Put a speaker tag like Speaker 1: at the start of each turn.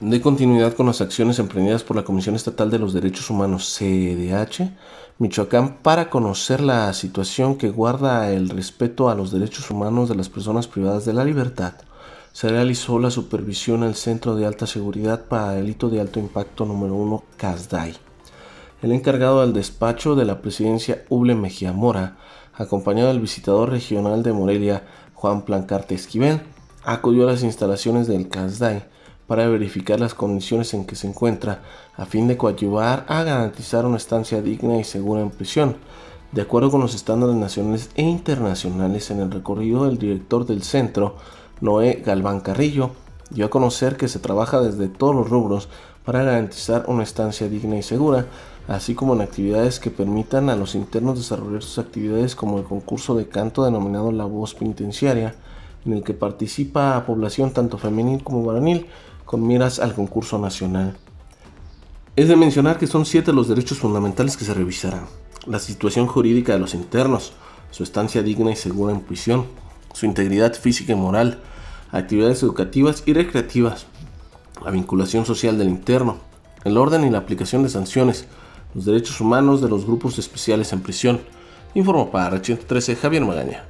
Speaker 1: de continuidad con las acciones emprendidas por la Comisión Estatal de los Derechos Humanos, (CEDH), Michoacán, para conocer la situación que guarda el respeto a los derechos humanos de las personas privadas de la libertad, se realizó la supervisión al Centro de Alta Seguridad para Delito de Alto Impacto número 1, CASDAI. El encargado del despacho de la presidencia, Uble Mejía Mora, acompañado del visitador regional de Morelia, Juan Plancarte Esquivel, acudió a las instalaciones del CASDAI para verificar las condiciones en que se encuentra, a fin de coadyuvar a garantizar una estancia digna y segura en prisión, de acuerdo con los estándares nacionales e internacionales en el recorrido del director del centro, Noé Galván Carrillo, dio a conocer que se trabaja desde todos los rubros para garantizar una estancia digna y segura, así como en actividades que permitan a los internos desarrollar sus actividades como el concurso de canto denominado La Voz Penitenciaria, en el que participa población tanto femenil como varonil, con miras al concurso nacional. Es de mencionar que son siete los derechos fundamentales que se revisarán. La situación jurídica de los internos, su estancia digna y segura en prisión, su integridad física y moral, actividades educativas y recreativas, la vinculación social del interno, el orden y la aplicación de sanciones, los derechos humanos de los grupos especiales en prisión, Informo para h 13 Javier Magaña.